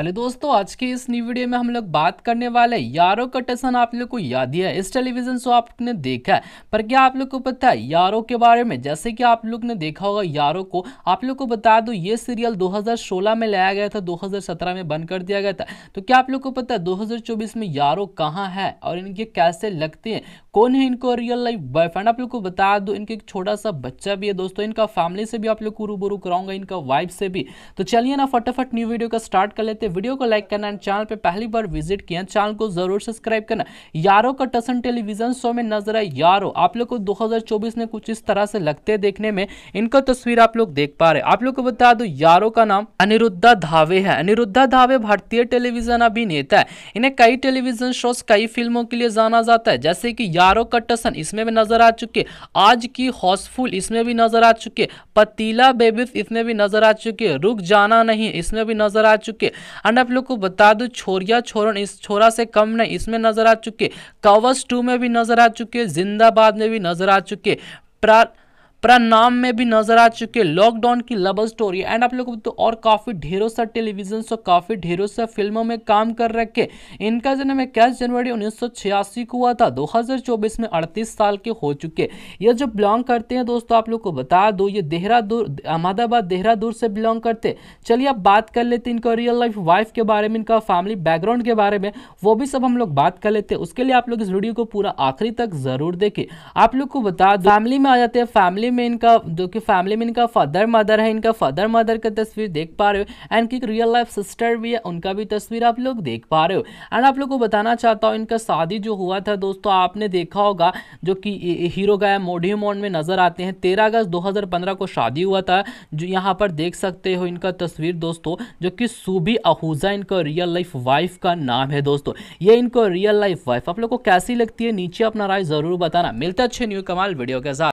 hello दोस्तों आज के इस न्यू वीडियो में हम लोग बात करने वाले यारो का टसन आप लोग को याद ही है इस टेलीविजन शो आपने देखा है पर क्या आप लोग को पता है यारो के बारे में जैसे कि आप लोग ने देखा होगा यारो को आप लोग को बता दो ये सीरियल 2016 में लाया गया था 2017 में बंद कर दिया गया था तो क्या आप लोग को पता है दो में यारो कहाँ है और इनके कैसे लगते हैं कौन है इनको रियल लाइफ बॉयफ्रेंड आप लोग को बता दो इनके एक छोटा सा बच्चा भी है दोस्तों इनका फैमिली से भी आप लोग को रूबरू कराऊंगा इनका वाइफ से भी तो चलिए ना फटाफट न्यू वीडियो का स्टार्ट कर लेते वीडियो को लाइक करना चैनल पे पहली बार विजिट किया चैनल को जरूर सब्सक्राइब करना यारो का टसन टेलीविजन शो में नजर आए यारो आप लोग को 2024 में कुछ इस तरह से लगते देखने में इनका तस्वीर आप लोग देख पा रहे आप लोग को बता दो यारो का नाम अनिरुद्धा धावे है अनिरुद्धा धावे भारतीय टेलीविजन अभिनेता है इन्हें कई टेलीविजन शो कई फिल्मों के लिए जाना जाता है जैसे की यारो का टसन इसमें भी नजर आ चुके आज की हाउसफुल इसमें भी नजर आ चुके पतीला बेबिस इसमें भी नजर आ चुके रुक जाना नहीं इसमें भी नजर आ चुके एंड आप लोग को बता दूँ छोरिया छोरन इस छोरा से कम नहीं इसमें नजर आ चुके कवस टू में भी नजर आ चुके जिंदाबाद में भी नजर आ चुके प्रा प्रणाम में भी नजर आ चुके लॉकडाउन की लव स्टोरी एंड आप लोगों को तो और काफ़ी ढेरों सा टेलीविजन और काफ़ी ढेरों सा फिल्मों में काम कर रखे इनका जन्म इक्कीस जनवरी उन्नीस को हुआ था 2024 में 38 साल के हो चुके ये जो बिलोंग करते हैं दोस्तों आप लोग को बता दो ये देहरादूर अहमदाबाद देहरादूर से बिलोंग करते चलिए अब बात कर लेते हैं इनका रियल लाइफ वाइफ के बारे में इनका फैमिली बैकग्राउंड के बारे में वो भी सब हम लोग बात कर लेते हैं उसके लिए आप लोग इस वीडियो को पूरा आखिरी तक जरूर देखे आप लोग को बता दो फैमिली में आ जाते हैं फैमिली फैमिली में इनका जो कि फैमिली में इनका फादर मदर है इनका फादर मदर का तस्वीर देख पा रहे हो एंड की रियल लाइफ सिस्टर भी है उनका भी तस्वीर आप लोग देख पा रहे हो एंड आप लोग को बताना चाहता हूँ इनका शादी जो हुआ था दोस्तों आपने देखा होगा जो कि हीरो गाय मोडी मोड में नजर आते हैं तेरह अगस्त दो को शादी हुआ था जो यहाँ पर देख सकते हो इनका तस्वीर दोस्तों जो कि सूबी आहूजा इनका रियल लाइफ वाइफ का नाम है दोस्तों ये इनको रियल लाइफ वाइफ आप लोग को कैसी लगती है नीचे अपना राय जरूर बताना मिलता अच्छे न्यू कमाल वीडियो के साथ